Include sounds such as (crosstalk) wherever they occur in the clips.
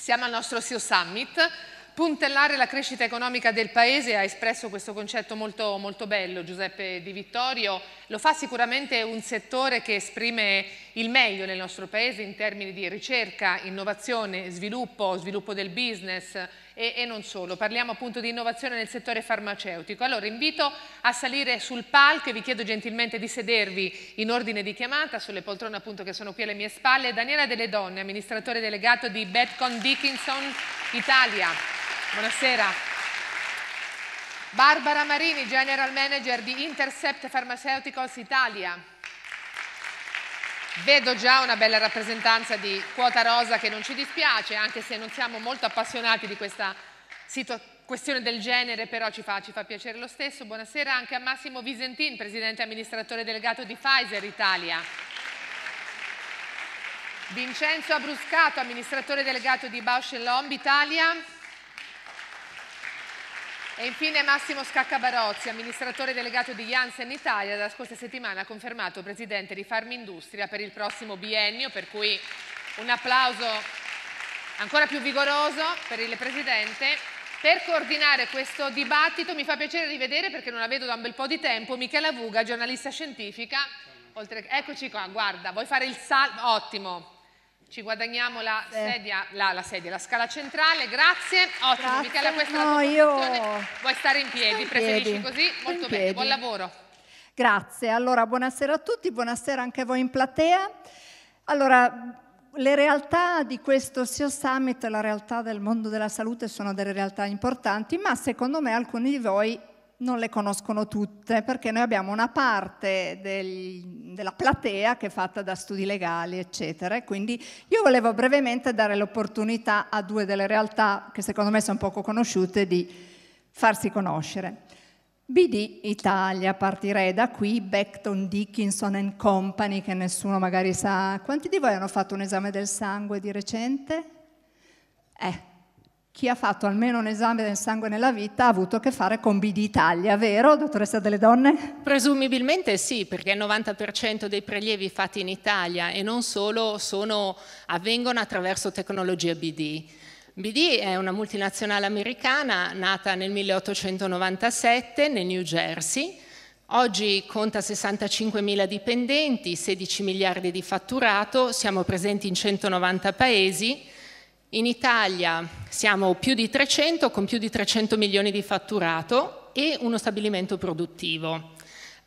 Siamo al nostro SEO Summit, puntellare la crescita economica del Paese, ha espresso questo concetto molto, molto, bello Giuseppe Di Vittorio, lo fa sicuramente un settore che esprime il meglio nel nostro Paese in termini di ricerca, innovazione, sviluppo, sviluppo del business, e, e non solo. Parliamo appunto di innovazione nel settore farmaceutico. Allora invito a salire sul palco e vi chiedo gentilmente di sedervi in ordine di chiamata sulle poltrone appunto che sono qui alle mie spalle. Daniela Delle Donne, amministratore delegato di Betcon Dickinson Italia. Buonasera. Barbara Marini, General Manager di Intercept Pharmaceuticals Italia. Vedo già una bella rappresentanza di quota rosa che non ci dispiace, anche se non siamo molto appassionati di questa questione del genere, però ci fa, ci fa piacere lo stesso. Buonasera anche a Massimo Visentin, presidente amministratore delegato di Pfizer Italia. Vincenzo Abruscato, amministratore delegato di Bausch Lomb Italia. E infine Massimo Scaccabarozzi, amministratore delegato di Janssen Italia, la scorsa settimana ha confermato presidente di Farmindustria per il prossimo biennio, per cui un applauso ancora più vigoroso per il presidente. Per coordinare questo dibattito mi fa piacere rivedere, perché non la vedo da un bel po' di tempo, Michela Vuga, giornalista scientifica. Oltre... Eccoci qua, guarda, vuoi fare il salto? Ottimo, ci guadagniamo la, sì. sedia, la, la, sedia, la scala centrale, grazie. Ottimo, grazie. Michela, questa no, è la tua io... Vuoi stare in piedi, in preferisci piedi. così? Molto in bene, piedi. buon lavoro. Grazie, allora buonasera a tutti, buonasera anche a voi in platea. Allora, le realtà di questo SEO Summit, la realtà del mondo della salute sono delle realtà importanti, ma secondo me alcuni di voi non le conoscono tutte, perché noi abbiamo una parte del, della platea che è fatta da studi legali, eccetera. quindi io volevo brevemente dare l'opportunità a due delle realtà che secondo me sono poco conosciute di farsi conoscere. BD Italia, partirei da qui, Beckton Dickinson Company, che nessuno magari sa. Quanti di voi hanno fatto un esame del sangue di recente? Eh, chi ha fatto almeno un esame del sangue nella vita ha avuto a che fare con BD Italia, vero, dottoressa delle donne? Presumibilmente sì, perché il 90% dei prelievi fatti in Italia e non solo sono, avvengono attraverso tecnologia BD. BD è una multinazionale americana nata nel 1897 nel New Jersey. Oggi conta 65.000 dipendenti, 16 miliardi di fatturato, siamo presenti in 190 paesi in Italia siamo più di 300 con più di 300 milioni di fatturato e uno stabilimento produttivo.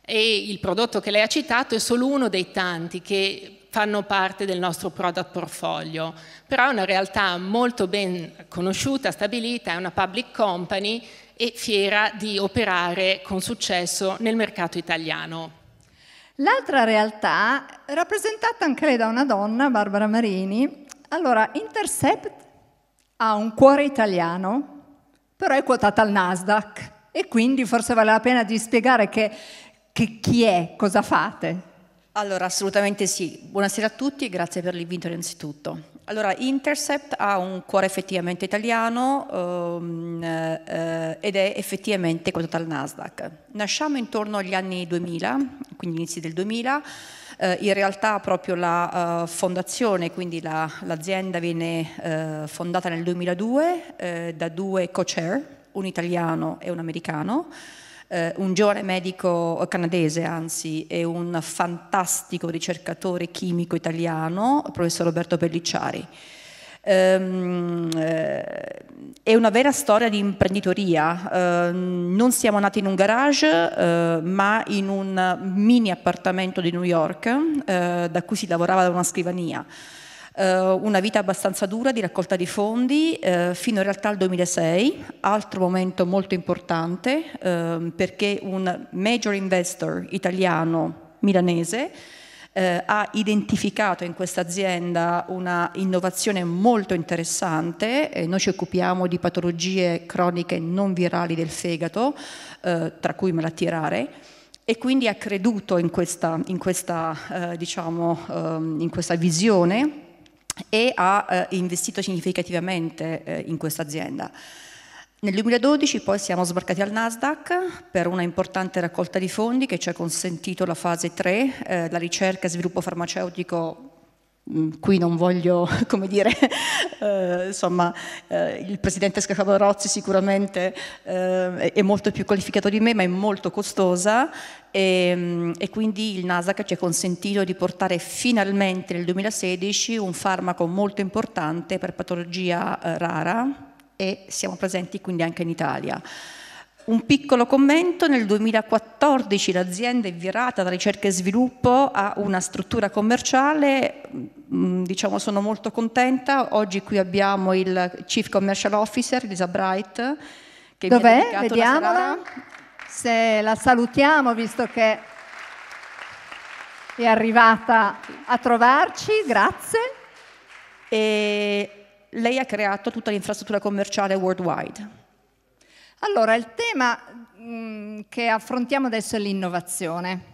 E il prodotto che lei ha citato è solo uno dei tanti che fanno parte del nostro product portfolio, però è una realtà molto ben conosciuta, stabilita, è una public company e fiera di operare con successo nel mercato italiano. L'altra realtà, rappresentata anche lei da una donna, Barbara Marini, allora, Intercept ha un cuore italiano, però è quotata al Nasdaq e quindi forse vale la pena di spiegare che, che chi è, cosa fate. Allora, assolutamente sì. Buonasera a tutti, grazie per l'invito innanzitutto. Allora, Intercept ha un cuore effettivamente italiano um, eh, ed è effettivamente quotata al Nasdaq. Nasciamo intorno agli anni 2000, quindi inizi del 2000, eh, in realtà proprio la uh, fondazione, quindi l'azienda la, viene uh, fondata nel 2002 uh, eh, da due co-chair, un italiano e un americano, un giovane medico canadese anzi e un fantastico ricercatore chimico italiano, il professor Roberto Pellicciari. Ehm, eh, è una vera storia di imprenditoria. Ehm, non siamo nati in un garage, eh, ma in un mini appartamento di New York, eh, da cui si lavorava da una scrivania eh, una vita abbastanza dura di raccolta di fondi eh, fino in realtà al 2006, altro momento molto importante eh, perché un major investor italiano milanese eh, ha identificato in questa azienda una innovazione molto interessante, eh, noi ci occupiamo di patologie croniche non virali del fegato, eh, tra cui malattie rare, e quindi ha creduto in questa, in questa, eh, diciamo, ehm, in questa visione e ha eh, investito significativamente eh, in questa azienda. Nel 2012 poi siamo sbarcati al Nasdaq per una importante raccolta di fondi che ci ha consentito la fase 3, eh, la ricerca e sviluppo farmaceutico mm, qui non voglio, (laughs) come dire, (laughs) eh, insomma, eh, il presidente Scacaborozzi sicuramente eh, è molto più qualificato di me, ma è molto costosa e, mm, e, quindi il Nasdaq ci ha consentito di portare finalmente nel 2016 un farmaco molto importante per patologia eh, rara, e siamo presenti quindi anche in Italia. Un piccolo commento, nel 2014 l'azienda è virata da ricerca e sviluppo a una struttura commerciale, mm, mm, diciamo sono molto contenta, oggi qui abbiamo il Chief Commercial Officer Lisa Bright. Che Dov'è? Vediamola, se la salutiamo visto che è arrivata a trovarci, grazie. E lei ha creato tutta l'infrastruttura commerciale worldwide. Allora, il tema mh, mm, che affrontiamo adesso è l'innovazione.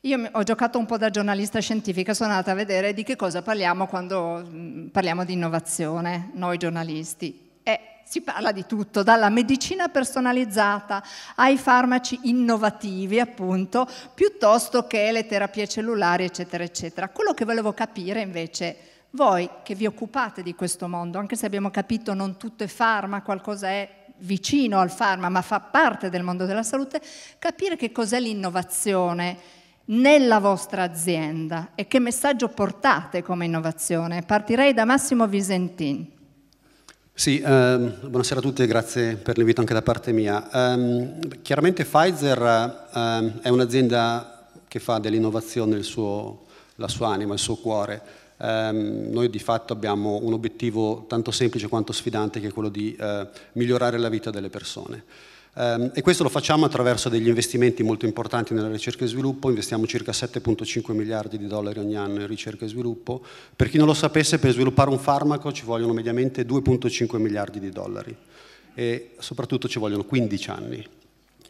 Io ho giocato un po' da giornalista scientifica, sono andata a vedere di che cosa parliamo quando mh, mm, parliamo di innovazione, noi giornalisti. E si parla di tutto, dalla medicina personalizzata ai farmaci innovativi, appunto, piuttosto che le terapie cellulari, eccetera, eccetera. Quello che volevo capire invece è voi che vi occupate di questo mondo, anche se abbiamo capito non tutto è farma, qualcosa è vicino al farma, ma fa parte del mondo della salute, capire che cos'è l'innovazione nella vostra azienda e che messaggio portate come innovazione. Partirei da Massimo Visentin. Sì, eh, buonasera a tutti e grazie per l'invito anche da parte mia. Eh, chiaramente Pfizer eh, è un'azienda che fa dell'innovazione la sua anima, il suo cuore ehm, noi di fatto abbiamo un obiettivo tanto semplice quanto sfidante che è quello di eh, migliorare la vita delle persone. Ehm, e questo lo facciamo attraverso degli investimenti molto importanti nella ricerca e sviluppo, investiamo circa 7.5 miliardi di dollari ogni anno in ricerca e sviluppo. Per chi non lo sapesse, per sviluppare un farmaco ci vogliono mediamente 2.5 miliardi di dollari e soprattutto ci vogliono 15 anni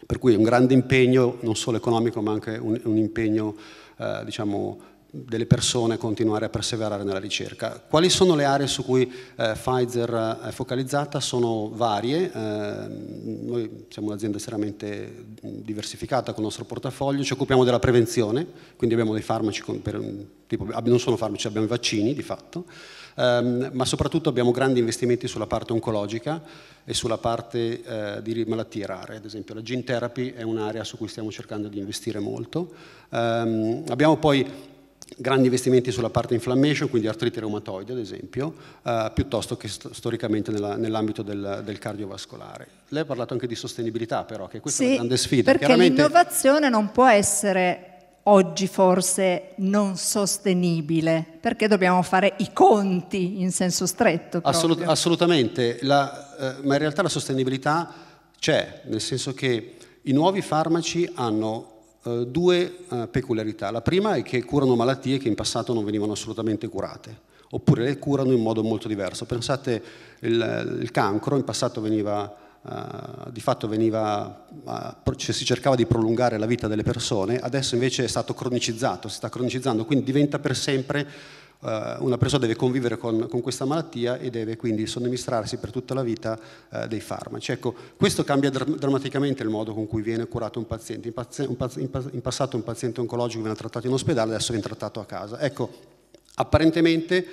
per cui è un grande impegno non solo economico ma anche un, un impegno eh, diciamo, delle persone continuare a perseverare nella ricerca. Quali sono le aree su cui eh, Pfizer è focalizzata? Sono varie, eh, noi siamo un'azienda estremamente diversificata con il nostro portafoglio, ci occupiamo della prevenzione, quindi abbiamo dei farmaci, con, per, tipo, non sono farmaci, abbiamo i vaccini di fatto, ehm, ma soprattutto abbiamo grandi investimenti sulla parte oncologica e sulla parte eh, di malattie rare, ad esempio la gene therapy è un'area su cui stiamo cercando di investire molto. Ehm, abbiamo poi grandi investimenti sulla parte inflammation, quindi artrite reumatoide ad esempio, eh, piuttosto che st storicamente nell'ambito nell del, del, cardiovascolare. Lei ha parlato anche di sostenibilità però, che questa sì, è una grande sfida. perché l'innovazione non può essere oggi forse non sostenibile, perché dobbiamo fare i conti in senso stretto. Assolut assolutamente, la, eh, ma in realtà la sostenibilità c'è, nel senso che i nuovi farmaci hanno eh, due eh, peculiarità. La prima è che curano malattie che in passato non venivano assolutamente curate, oppure le curano in modo molto diverso. Pensate, il, il cancro in passato veniva... Uh, di fatto veniva, uh, si cercava di prolungare la vita delle persone, adesso invece è stato cronicizzato, si sta cronicizzando, quindi diventa per sempre eh, una persona deve convivere con, con, questa malattia e deve quindi somministrarsi per tutta la vita eh, dei farmaci. Ecco, questo cambia dr- drammaticamente il modo con cui viene curato un paziente. In, paz- un paz- in, paz- in passato un paziente oncologico veniva trattato in ospedale, adesso viene trattato a casa. Ecco, apparentemente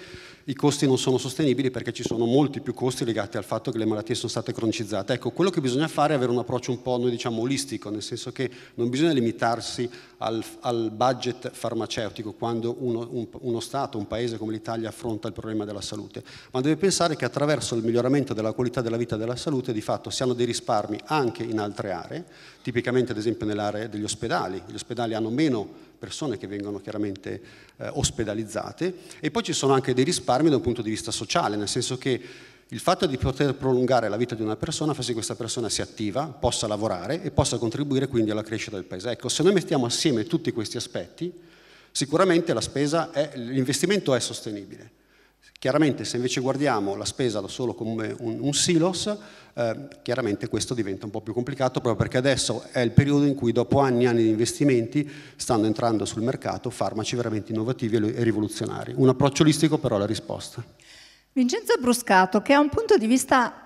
i costi non sono sostenibili perché ci sono molti più costi legati al fatto che le malattie sono state cronicizzate. Ecco, quello che bisogna fare è avere un approccio un po' noi diciamo olistico, nel senso che non bisogna limitarsi al, al budget farmaceutico quando uno, un, uno Stato, un paese come l'Italia affronta il problema della salute, ma deve pensare che attraverso il miglioramento della qualità della vita della salute di fatto si hanno dei risparmi anche in altre aree, tipicamente ad esempio nell'area degli ospedali. Gli ospedali hanno meno persone che vengono chiaramente eh, ospedalizzate e poi ci sono anche dei risparmi da un punto di vista sociale, nel senso che il fatto di poter prolungare la vita di una persona fa sì che questa persona sia attiva, possa lavorare e possa contribuire quindi alla crescita del paese. Ecco, se noi mettiamo assieme tutti questi aspetti, sicuramente la spesa è, l'investimento è sostenibile. Chiaramente se invece guardiamo la spesa da solo come un, un silos, eh, chiaramente questo diventa un po' più complicato proprio perché adesso è il periodo in cui dopo anni e anni di investimenti stanno entrando sul mercato farmaci veramente innovativi e rivoluzionari. Un approccio olistico però alla risposta. Vincenzo Bruscato, che ha un punto di vista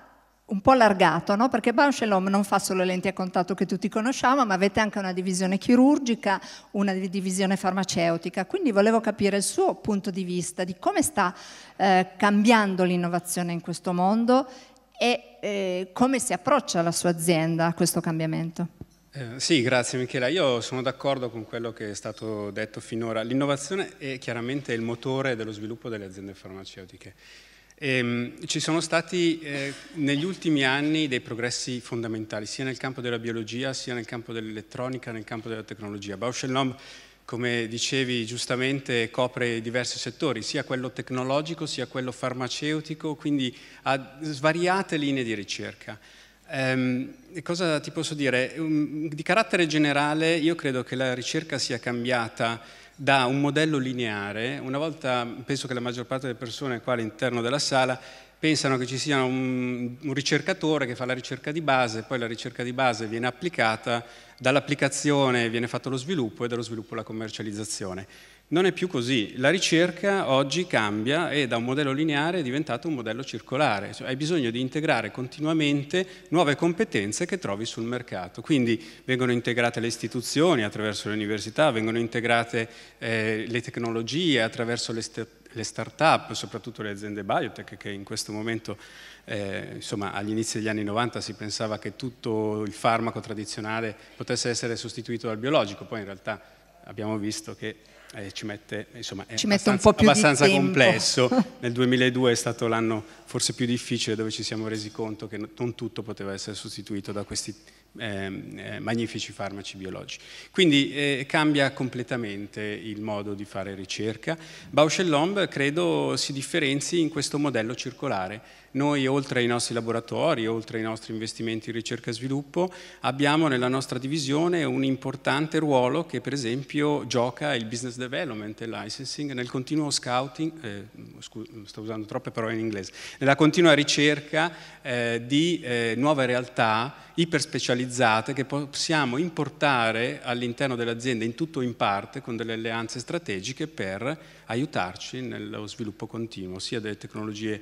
un po' allargato, no? perché Bauschelom non fa solo lenti a contatto che tutti conosciamo, ma avete anche una divisione chirurgica, una divisione farmaceutica, quindi volevo capire il suo punto di vista di come sta eh, cambiando l'innovazione in questo mondo e eh, come si approccia la sua azienda a questo cambiamento. Eh, sì, grazie Michela. Io sono d'accordo con quello che è stato detto finora. L'innovazione è chiaramente il motore dello sviluppo delle aziende farmaceutiche Ehm, ci sono stati eh, negli ultimi anni dei progressi fondamentali, sia nel campo della biologia, sia nel campo dell'elettronica, nel campo della tecnologia. Bausch Lomb, come dicevi giustamente, copre diversi settori, sia quello tecnologico, sia quello farmaceutico, quindi ha svariate linee di ricerca. Um, cosa ti posso dire? Ehm, di carattere generale io credo che la ricerca sia cambiata da un modello lineare, una volta penso che la maggior parte delle persone qua all'interno della sala pensano che ci sia un, un, ricercatore che fa la ricerca di base, poi la ricerca di base viene applicata, dall'applicazione viene fatto lo sviluppo e dallo sviluppo la commercializzazione. Non è più così, la ricerca oggi cambia e da un modello lineare è diventato un modello circolare, cioè hai bisogno di integrare continuamente nuove competenze che trovi sul mercato, quindi vengono integrate le istituzioni attraverso le università, vengono integrate eh, le tecnologie attraverso le, st- le start-up, soprattutto le aziende biotech che in questo momento, eh, insomma agli inizi degli anni 90 si pensava che tutto il farmaco tradizionale potesse essere sostituito dal biologico, poi in realtà abbiamo visto che eh, ci mette, insomma, è ci mette un po' più abbastanza complesso. (laughs) Nel 2002 è stato l'anno forse più difficile dove ci siamo resi conto che non tutto poteva essere sostituito da questi ehm, eh, magnifici farmaci biologici. Quindi eh, cambia completamente il modo di fare ricerca. Bausch Lomb credo si differenzi in questo modello circolare noi, oltre ai nostri laboratori, oltre ai nostri investimenti in ricerca e sviluppo, abbiamo nella nostra divisione un importante ruolo che, per esempio, gioca il business development e licensing nel continuo scouting, eh, sto usando troppe parole in inglese, nella continua ricerca eh, di eh, nuove realtà iperspecializzate che possiamo importare all'interno dell'azienda in tutto o in parte con delle alleanze strategiche per aiutarci nello sviluppo continuo, sia delle tecnologie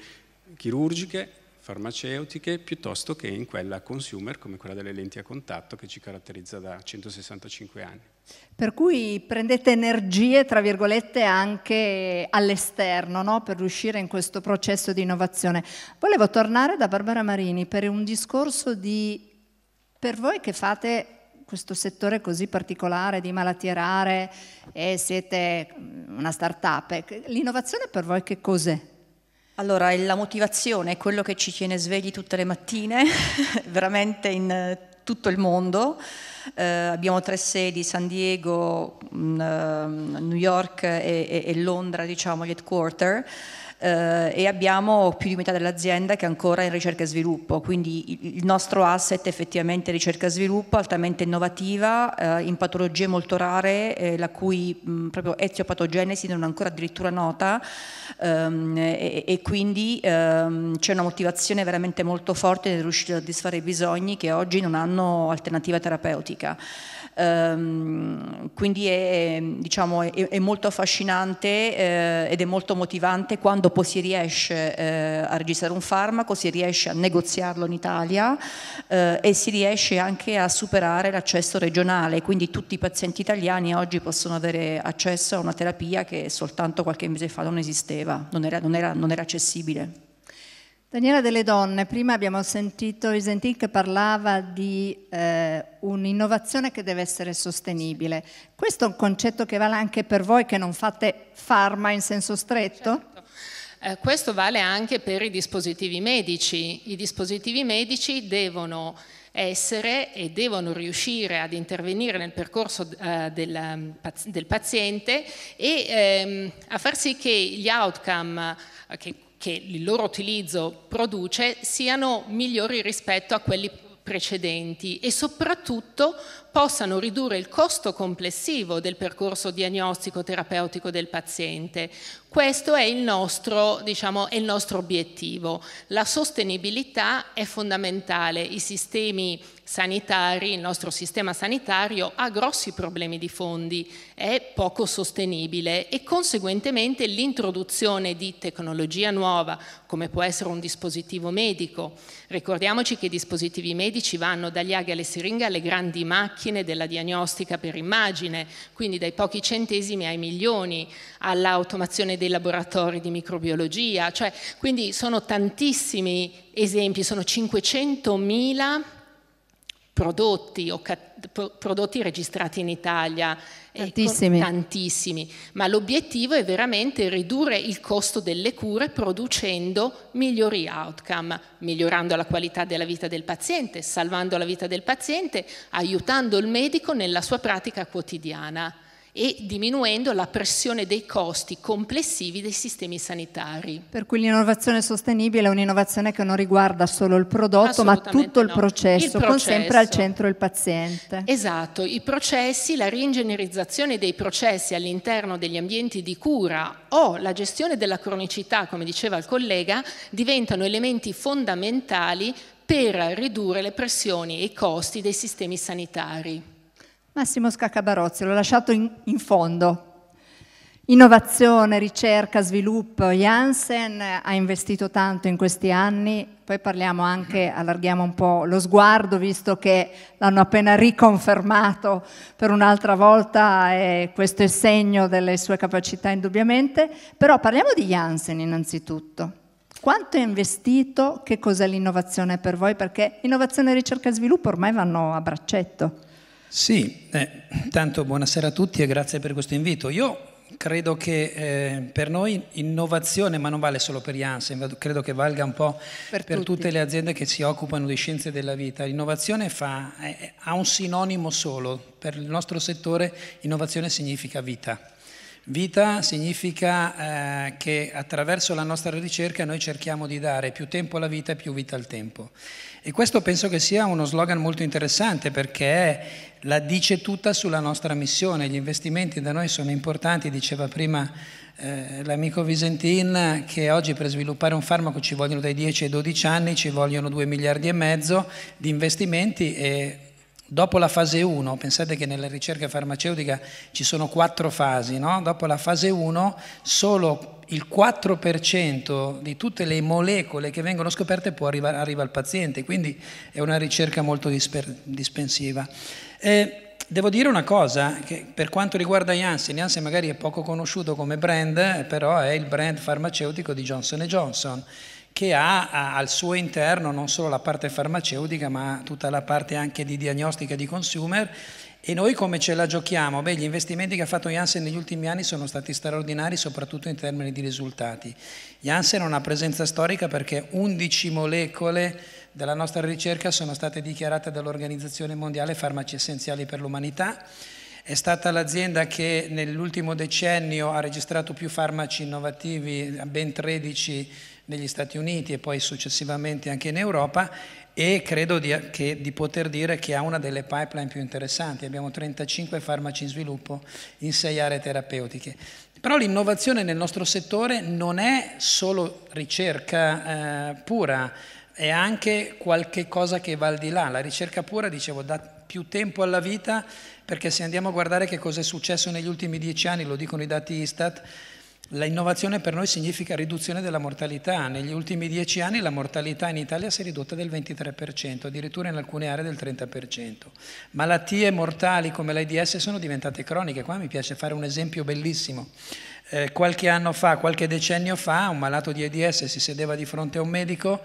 chirurgiche, farmaceutiche, piuttosto che in quella consumer come quella delle lenti a contatto che ci caratterizza da 165 anni. Per cui prendete energie, tra virgolette, anche all'esterno no? per riuscire in questo processo di innovazione. Volevo tornare da Barbara Marini per un discorso di, per voi che fate questo settore così particolare di malattie rare e siete una start-up, ecco, l'innovazione per voi che cos'è? Allora, la motivazione è quello che ci tiene svegli tutte le mattine, (laughs) veramente in eh, tutto il mondo. Eh, abbiamo tre sedi, San Diego, mh, mm, ehm, New York e, e, e Londra, diciamo, gli headquarter eh, e abbiamo più di metà dell'azienda che è ancora in ricerca e sviluppo, quindi il nostro asset è effettivamente ricerca e sviluppo altamente innovativa eh, in patologie molto rare eh, la cui mh, mm, proprio eziopatogenesi non è ancora addirittura nota ehm, e, e, quindi ehm, c'è una motivazione veramente molto forte nel riuscire a soddisfare i bisogni che oggi non hanno alternativa terapeutica. Ehm, quindi è, diciamo, è, è molto affascinante eh, ed è molto motivante quando dopo si riesce eh, a registrare un farmaco, si riesce a negoziarlo in Italia eh, e si riesce anche a superare l'accesso regionale, quindi tutti i pazienti italiani oggi possono avere accesso a una terapia che soltanto qualche mese fa non esisteva, non era, non era, non era accessibile. Daniela delle donne, prima abbiamo sentito Isentin che parlava di eh, un'innovazione che deve essere sostenibile. Questo è un concetto che vale anche per voi che non fate farma in senso stretto? Certo. Eh, questo vale anche per i dispositivi medici. I dispositivi medici devono essere e devono riuscire ad intervenire nel percorso eh, del, mm, del, paziente e ehm, a far sì che gli outcome eh, che, che il loro utilizzo produce siano migliori rispetto a quelli precedenti e soprattutto possano ridurre il costo complessivo del percorso diagnostico-terapeutico del paziente. Questo è il nostro, diciamo, è il nostro obiettivo. La sostenibilità è fondamentale. I sistemi sanitari, il nostro sistema sanitario ha grossi problemi di fondi, è poco sostenibile e conseguentemente l'introduzione di tecnologia nuova, come può essere un dispositivo medico. Ricordiamoci che i dispositivi medici vanno dagli aghi alle siringhe alle grandi macchine macchine della diagnostica per immagine, quindi dai pochi centesimi ai milioni, all'automazione dei laboratori di microbiologia, cioè, quindi sono tantissimi esempi, sono 500.000 prodotti o cattivi prodotti registrati in Italia, eh, tantissimi. tantissimi. ma l'obiettivo è veramente ridurre il costo delle cure producendo migliori outcome, migliorando la qualità della vita del paziente, salvando la vita del paziente, aiutando il medico nella sua pratica quotidiana e diminuendo la pressione dei costi complessivi dei sistemi sanitari. Per cui l'innovazione sostenibile è un'innovazione che non riguarda solo il prodotto ma tutto no. il, processo, il processo, con sempre al centro il paziente. Esatto, i processi, la reingegnerizzazione dei processi all'interno degli ambienti di cura o la gestione della cronicità, come diceva il collega, diventano elementi fondamentali per ridurre le pressioni e i costi dei sistemi sanitari. Massimo Scaccabarozzi, l'ho lasciato in, in fondo. Innovazione, ricerca, sviluppo. Janssen ha investito tanto in questi anni, poi parliamo anche, allarghiamo un po' lo sguardo, visto che l'hanno appena riconfermato per un'altra volta e questo è segno delle sue capacità indubbiamente. Però parliamo di Janssen innanzitutto. Quanto è investito? Che cos'è l'innovazione per voi? Perché innovazione, ricerca e sviluppo ormai vanno a braccetto. Sì, eh, buonasera a tutti e grazie per questo invito. Io credo che eh, per noi innovazione, ma non vale solo per Janssen, credo che valga un po' per, per tutte le aziende che si occupano di scienze della vita. L'innovazione eh, ha un sinonimo solo, per il nostro settore innovazione significa vita. Vita significa eh, che attraverso la nostra ricerca noi cerchiamo di dare più tempo alla vita e più vita al tempo. E questo penso che sia uno slogan molto interessante perché la dice tutta sulla nostra missione. Gli investimenti da noi sono importanti, diceva prima eh, l'amico Visentin che oggi per sviluppare un farmaco ci vogliono dai 10 ai 12 anni, ci vogliono 2 miliardi e mezzo di investimenti e Dopo la fase 1, pensate che nella ricerca farmaceutica ci sono quattro fasi, no? dopo la fase 1 solo il 4% di tutte le molecole che vengono scoperte può arrivare arriva al paziente, quindi è una ricerca molto disper, dispensiva. Eh, Devo dire una cosa, che per quanto riguarda Janssen, Janssen magari è poco conosciuto come brand, però è il brand farmaceutico di Johnson Johnson, che ha, ha al suo interno non solo la parte farmaceutica, ma tutta la parte anche di diagnostica di consumer e noi come ce la giochiamo? Beh, gli investimenti che ha fatto Janssen negli ultimi anni sono stati straordinari, soprattutto in termini di risultati. Janssen ha una presenza storica perché 11 molecole della nostra ricerca sono state dichiarate dall'Organizzazione Mondiale Farmaci Essenziali per l'Umanità. È stata l'azienda che nell'ultimo decennio ha registrato più farmaci innovativi, ben 13 negli Stati Uniti e poi successivamente anche in Europa e credo di, che, di, poter dire che ha una delle pipeline più interessanti. Abbiamo 35 farmaci in sviluppo in sei aree terapeutiche. Però l'innovazione nel nostro settore non è solo ricerca eh, pura, è anche qualche cosa che va al di là. La ricerca pura, dicevo, dà più tempo alla vita perché se andiamo a guardare che cosa è successo negli ultimi dieci anni, lo dicono i dati Istat, L'innovazione per noi significa riduzione della mortalità. Negli ultimi dieci anni la mortalità in Italia si è ridotta del 23%, addirittura in alcune aree del 30%. Malattie mortali come l'AIDS sono diventate croniche. Qua mi piace fare un esempio bellissimo. Eh, qualche anno fa, qualche decennio fa, un malato di AIDS si sedeva di fronte a un medico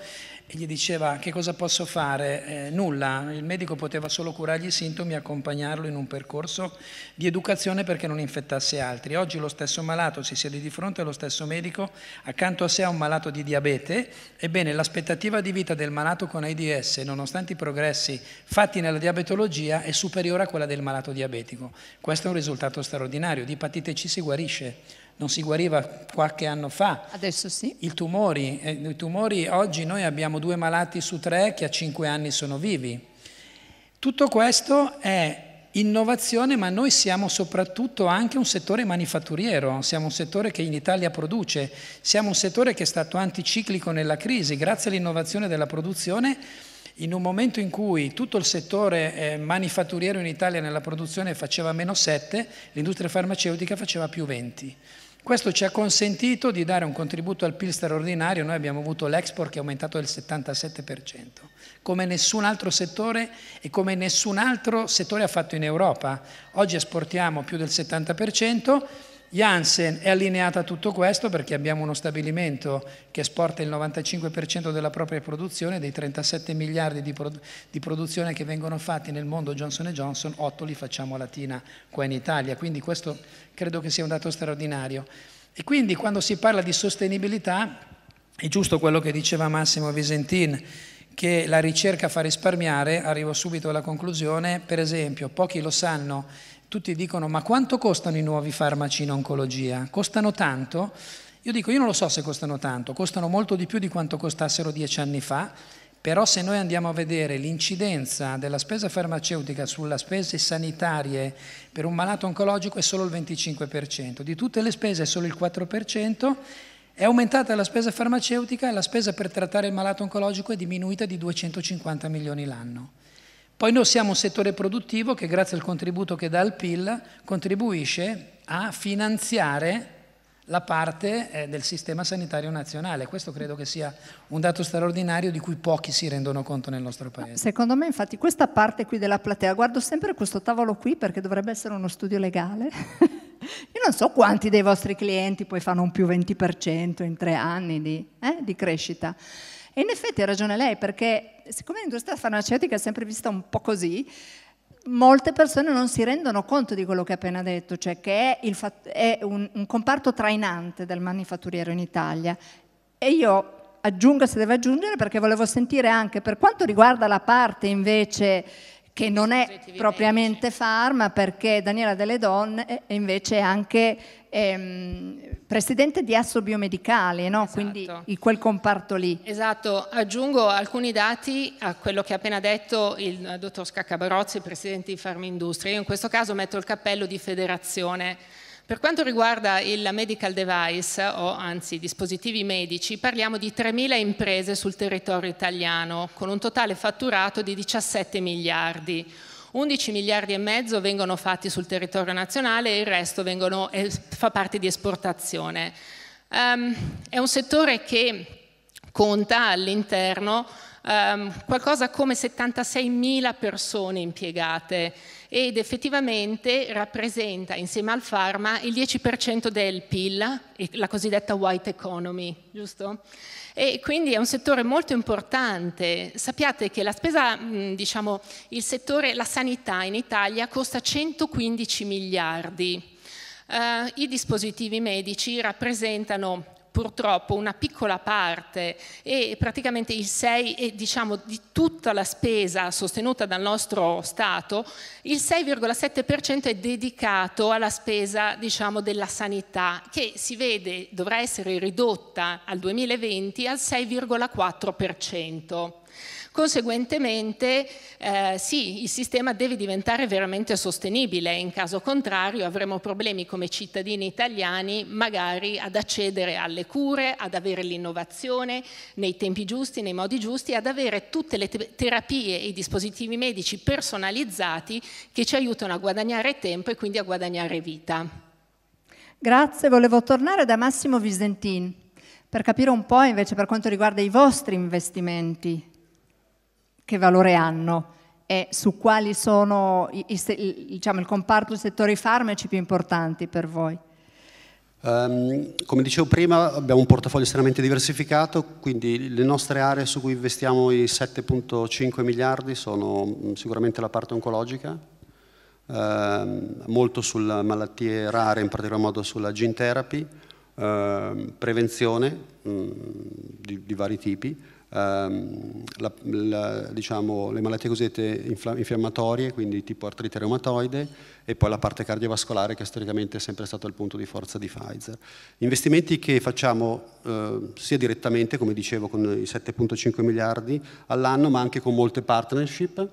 e gli diceva che cosa posso fare? Eh, nulla, il medico poteva solo curargli i sintomi e accompagnarlo in un percorso di educazione perché non infettasse altri. Oggi lo stesso malato si siede di fronte allo stesso medico, accanto a sé ha un malato di diabete, ebbene l'aspettativa di vita del malato con AIDS, nonostante i progressi fatti nella diabetologia, è superiore a quella del malato diabetico. Questo è un risultato straordinario, di ipatite C si guarisce, non si guariva qualche anno fa. Adesso sì. I tumori, eh, i tumori oggi noi abbiamo due malati su tre che a cinque anni sono vivi. Tutto questo è innovazione, ma noi siamo soprattutto anche un settore manifatturiero, siamo un settore che in Italia produce, siamo un settore che è stato anticiclico nella crisi, grazie all'innovazione della produzione. In un momento in cui tutto il settore eh, manifatturiero in Italia nella produzione faceva meno 7, l'industria farmaceutica faceva più 20. Questo ci ha consentito di dare un contributo al PIL straordinario, noi abbiamo avuto l'export che è aumentato del 77%, come nessun altro settore e come nessun altro settore ha fatto in Europa. Oggi esportiamo più del 70%, Janssen è allineata a tutto questo perché abbiamo uno stabilimento che esporta il 95% della propria produzione, dei 37 miliardi di, produ di, produzione che vengono fatti nel mondo Johnson Johnson, 8 li facciamo a Latina qua in Italia, quindi questo credo che sia un dato straordinario. E quindi quando si parla di sostenibilità è giusto quello che diceva Massimo Visentin, che la ricerca fa risparmiare, arrivo subito alla conclusione, per esempio pochi lo sanno, tutti dicono ma quanto costano i nuovi farmaci in oncologia? Costano tanto? Io dico io non lo so se costano tanto, costano molto di più di quanto costassero dieci anni fa, però se noi andiamo a vedere l'incidenza della spesa farmaceutica sulle spese sanitarie per un malato oncologico è solo il 25%, di tutte le spese è solo il 4%. È aumentata la spesa farmaceutica e la spesa per trattare il malato oncologico è diminuita di 250 milioni l'anno. Poi noi siamo un settore produttivo che grazie al contributo che dà il PIL contribuisce a finanziare la parte eh, del sistema sanitario nazionale. Questo credo che sia un dato straordinario di cui pochi si rendono conto nel nostro Paese. Secondo me infatti questa parte qui della platea, guardo sempre questo tavolo qui perché dovrebbe essere uno studio legale. (laughs) Io non so quanti dei vostri clienti poi fanno un più 20% in tre anni di, eh, di crescita. E in effetti ha ragione lei perché siccome l'industria farmaceutica è sempre vista un po' così, molte persone non si rendono conto di quello che ho appena detto, cioè che è, fat- è un, un, comparto trainante del manifatturiero in Italia. E io aggiungo se devo aggiungere perché volevo sentire anche per quanto riguarda la parte invece che non è propriamente farma, perché Daniela delle Donne invece è anche ehm, presidente di Asso Biomedicale, no? esatto. quindi in quel comparto lì. Esatto, aggiungo alcuni dati a quello che ha appena detto il dottor Scaccabarozzi, presidente di Farmindustria. Io in questo caso metto il cappello di federazione. Per quanto riguarda il medical device, o anzi dispositivi medici, parliamo di 3.000 imprese sul territorio italiano, con un totale fatturato di 17 miliardi. 11 miliardi e mezzo vengono fatti sul territorio nazionale e il resto vengono, eh, fa parte di esportazione. Um, è un settore che conta all'interno um, qualcosa come 76 mila persone impiegate ed effettivamente rappresenta insieme al pharma il 10% del PIL, la cosiddetta white economy, giusto? E quindi è un settore molto importante. Sappiate che la spesa, diciamo, il settore, la sanità in Italia costa 115 miliardi. Uh, I dispositivi medici rappresentano purtroppo una piccola parte e praticamente il 6 e, diciamo, di tutta la spesa sostenuta dal nostro Stato, il 6,7% è dedicato alla spesa diciamo, della sanità che si vede dovrà essere ridotta al 2020 al 6,4%. Conseguentemente eh, sì, il sistema deve diventare veramente sostenibile, in caso contrario avremo problemi come cittadini italiani magari ad accedere alle cure, ad avere l'innovazione nei tempi giusti, nei modi giusti, ad avere tutte le te terapie e i dispositivi medici personalizzati che ci aiutano a guadagnare tempo e quindi a guadagnare vita. Grazie, volevo tornare da Massimo Visentin per capire un po' invece per quanto riguarda i vostri investimenti che valore hanno e su quali sono i, i, diciamo, il comparto, i settori farmaci più importanti per voi? Um, come dicevo prima abbiamo un portafoglio estremamente diversificato, quindi le nostre aree su cui investiamo i 7.5 miliardi sono mm, sicuramente la parte oncologica, um, molto sulle malattie rare, in particolar modo sulla gene therapy, um, prevenzione mm, di, di, vari tipi, ehm, la, la, diciamo, le malattie cosiddette infiammatorie, quindi tipo artrite reumatoide, e poi la parte cardiovascolare che storicamente è sempre stato il punto di forza di Pfizer. Investimenti che facciamo eh, sia direttamente, come dicevo, con i 7,5 miliardi all'anno, ma anche con molte partnership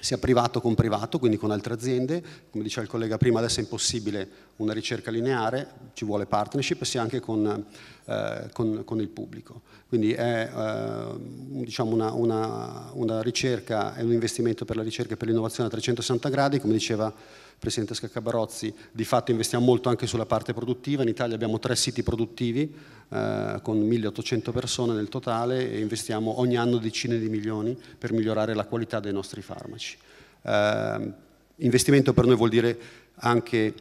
sia privato con privato, quindi con altre aziende, come diceva il collega prima adesso è impossibile una ricerca lineare, ci vuole partnership, sia anche con, eh, con, con il pubblico. Quindi è eh, diciamo una, una, una ricerca, è un investimento per la ricerca e per l'innovazione a 360 gradi, come diceva Presidente Scaccabarozzi, di fatto investiamo molto anche sulla parte produttiva, in Italia abbiamo tre siti produttivi eh, con 1800 persone nel totale e investiamo ogni anno decine di milioni per migliorare la qualità dei nostri farmaci. Eh, investimento per noi vuol dire anche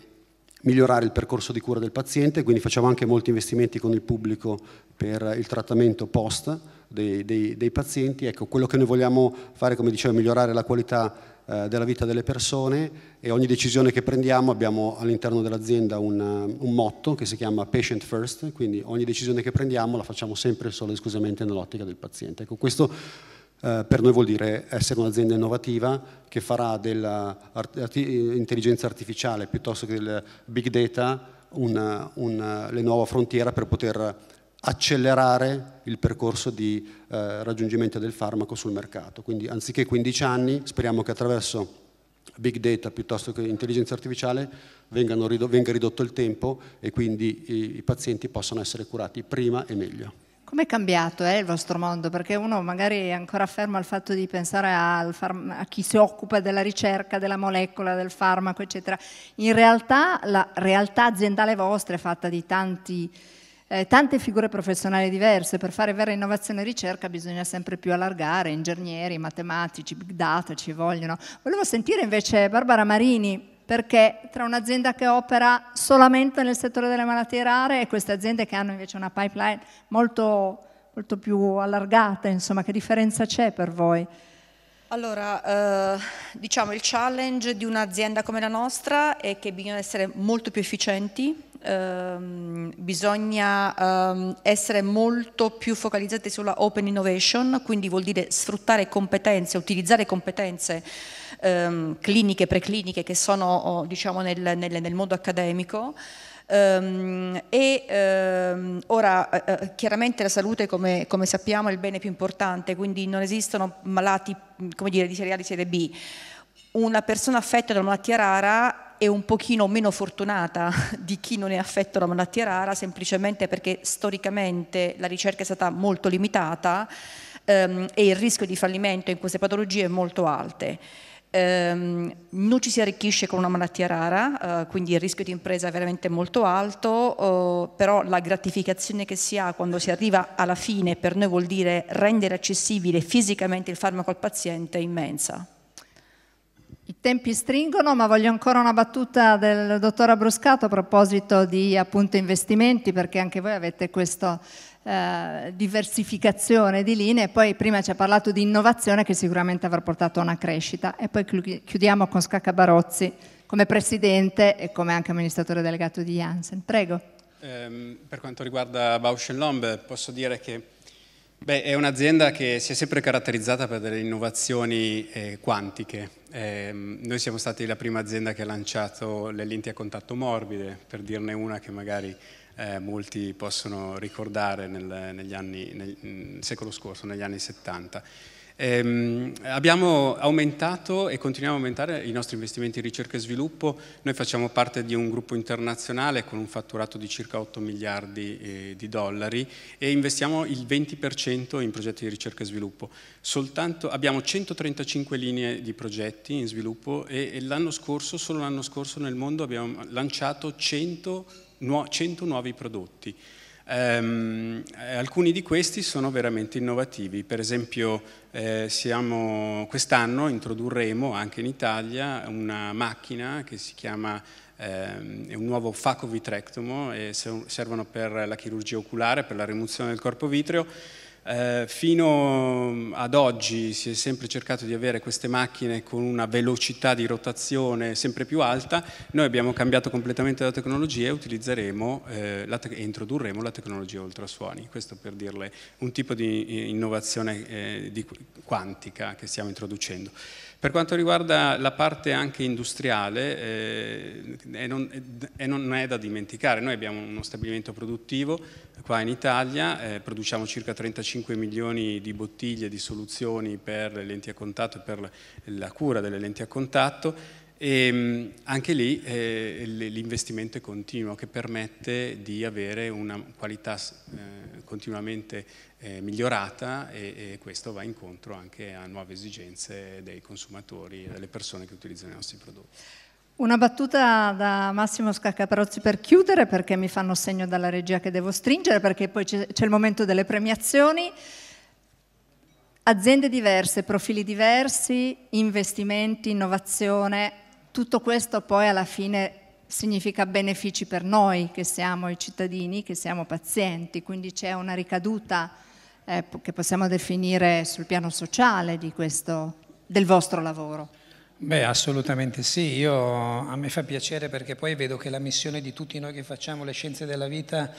migliorare il percorso di cura del paziente, quindi facciamo anche molti investimenti con il pubblico per il trattamento post, dei, dei, dei pazienti, ecco, quello che noi vogliamo fare, come dicevo, è migliorare la qualità eh, della vita delle persone e ogni decisione che prendiamo abbiamo all'interno dell'azienda un, eh, un, motto che si chiama patient first, quindi ogni decisione che prendiamo la facciamo sempre solo e esclusivamente nell'ottica del paziente. Ecco, questo eh, per noi vuol dire essere un'azienda innovativa che farà dell'intelligenza eh, artificiale piuttosto che del big data una, una, le nuove frontiere per poter accelerare il percorso di eh, raggiungimento del farmaco sul mercato. Quindi anziché 15 anni, speriamo che attraverso big data piuttosto che intelligenza artificiale venga ridotto il tempo e quindi i, i pazienti possano essere curati prima e meglio. Com'è cambiato eh, il vostro mondo? Perché uno magari è ancora fermo al fatto di pensare a chi si occupa della ricerca della molecola, del farmaco, eccetera. In realtà la realtà aziendale vostra è fatta di tanti eh, tante figure professionali diverse, per fare vera innovazione e ricerca bisogna sempre più allargare, ingegneri, matematici, big data ci vogliono. Volevo sentire invece Barbara Marini, perché tra un'azienda che opera solamente nel settore delle malattie rare e queste aziende che hanno invece una pipeline molto, molto più allargata, insomma, che differenza c'è per voi? Allora, eh, diciamo il challenge di un'azienda come la nostra è che bisogna essere molto più efficienti Ehm, bisogna um, essere molto più focalizzati sulla open innovation, quindi vuol dire sfruttare competenze, utilizzare competenze um, cliniche, precliniche che sono oh, diciamo, nel, nel, nel mondo accademico. Um, e um, ora uh, chiaramente la salute come, come, sappiamo è il bene più importante, quindi non esistono malati come dire, di serie A di serie B. Una persona affetta da una malattia rara è un pochino meno fortunata (laughs) di chi non è affetto alla malattia rara, semplicemente perché storicamente la ricerca è stata molto limitata ehm, e il rischio di fallimento in queste patologie è molto alte. Ehm, non ci si arricchisce con una malattia rara, eh, quindi il rischio di impresa è veramente molto alto, eh, però la gratificazione che si ha quando si arriva alla fine per noi vuol dire rendere accessibile fisicamente il farmaco al paziente è immensa. I tempi stringono, ma voglio ancora una battuta del dottor Abruscato a proposito di appunto, investimenti, perché anche voi avete questa eh, diversificazione di linee. Poi prima ci ha parlato di innovazione che sicuramente avrà portato a una crescita. E poi chiudiamo con Scaccabarozzi come presidente e come anche amministratore delegato di Janssen. Prego. Eh, per quanto riguarda Bausch Lomb, posso dire che beh, è un'azienda che si è sempre caratterizzata per delle innovazioni eh, quantiche eh, noi siamo stati la prima azienda che ha lanciato le lenti a contatto morbide, per dirne una che magari eh, molti possono ricordare nel, negli anni, nel, nel mm, secolo scorso, negli anni 70. Ehm, abbiamo aumentato e continuiamo a aumentare i nostri investimenti in ricerca e sviluppo, noi facciamo parte di un gruppo internazionale con un fatturato di circa 8 miliardi eh, di dollari e investiamo il 20% in progetti di ricerca e sviluppo. Soltanto, abbiamo 135 linee di progetti in sviluppo e, e l'anno scorso, solo l'anno scorso nel mondo abbiamo lanciato 100, 100 nuovi prodotti. Ehm, eh, alcuni di questi sono veramente innovativi, per esempio eh, quest'anno introdurremo anche in Italia una macchina che si chiama ehm, è un nuovo facovitrectomo e servono per la chirurgia oculare, per la rimozione del corpo vitreo eh, fino mm, ad oggi si è sempre cercato di avere queste macchine con una velocità di rotazione sempre più alta, noi abbiamo cambiato completamente la tecnologia e utilizzeremo eh, te- e introdurremo la tecnologia ultrasuoni, questo per dirle un tipo di eh, innovazione eh, di quantica che stiamo introducendo. Per quanto riguarda la parte anche industriale, eh, e non, e non, è da dimenticare, noi abbiamo uno stabilimento produttivo qua in Italia, eh, produciamo circa 35 5 milioni di bottiglie di soluzioni per le lenti a contatto e per la cura delle lenti a contatto e mm, anche lì eh, l'investimento è continuo che permette di avere una qualità eh, continuamente eh, migliorata e, e, questo va incontro anche a nuove esigenze dei consumatori e delle persone che utilizzano i nostri prodotti. Una battuta da Massimo Scaccaparozzi per chiudere perché mi fanno segno dalla regia che devo stringere perché poi c'è il momento delle premiazioni. Aziende diverse, profili diversi, investimenti, innovazione, tutto questo poi alla fine significa benefici per noi che siamo i cittadini, che siamo pazienti, quindi c'è una ricaduta eh, che possiamo definire sul piano sociale questo, del vostro lavoro. Beh, assolutamente sì, Io, a me fa piacere perché poi vedo che la missione di tutti noi che facciamo le scienze della vita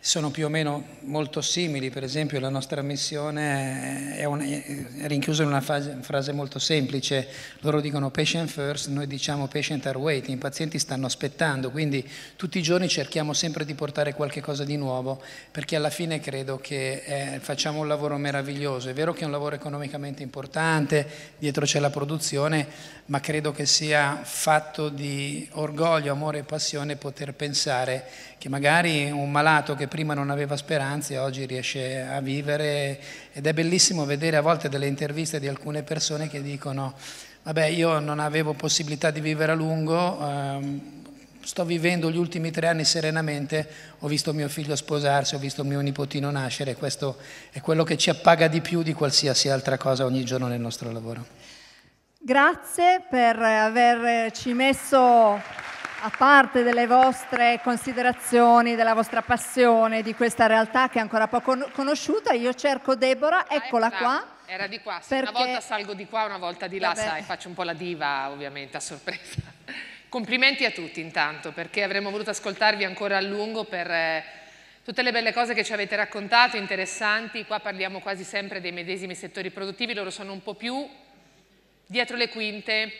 sono più o meno molto simili, per esempio la nostra missione è, una, è rinchiusa in una fase, frase molto semplice, loro dicono patient first, noi diciamo patient are waiting, i pazienti stanno aspettando, quindi tutti i giorni cerchiamo sempre di portare qualche cosa di nuovo perché alla fine credo che eh, facciamo un lavoro meraviglioso, è vero che è un lavoro economicamente importante, dietro c'è la produzione, ma credo che sia fatto di orgoglio, amore e passione poter pensare che magari un malato che prima non aveva speranze oggi riesce a vivere ed è bellissimo vedere a volte delle interviste di alcune persone che dicono vabbè io non avevo possibilità di vivere a lungo, ehm, sto vivendo gli ultimi tre anni serenamente, ho visto mio figlio sposarsi, ho visto mio nipotino nascere, questo è quello che ci appaga di più di qualsiasi altra cosa ogni giorno nel nostro lavoro. Grazie per averci messo a parte delle vostre considerazioni, della vostra passione di questa realtà che è ancora poco conosciuta, io cerco Deborah, ah, eccola qua. Era di qua, sì, perché... una volta salgo di qua, una volta di là, Vabbè. sai, faccio un po' la diva ovviamente a sorpresa. (laughs) Complimenti a tutti intanto, perché avremmo voluto ascoltarvi ancora a lungo per eh, tutte le belle cose che ci avete raccontato, interessanti. Qua parliamo quasi sempre dei medesimi settori produttivi, loro sono un po' più dietro le quinte,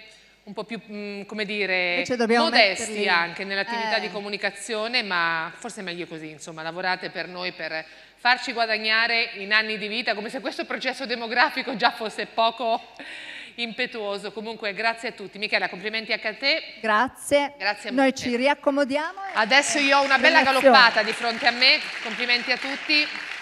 un po' più, mm, come dire, modesti metterli... anche nell'attività eh. di comunicazione, ma forse è meglio così, insomma, lavorate per noi per farci guadagnare in anni di vita, come se questo processo demografico già fosse poco impetuoso. Comunque grazie a tutti. Michela, complimenti anche a te. Grazie. Grazie a Noi ci riaccomodiamo. Adesso io ho una bella galoppata di fronte a me. Complimenti a tutti.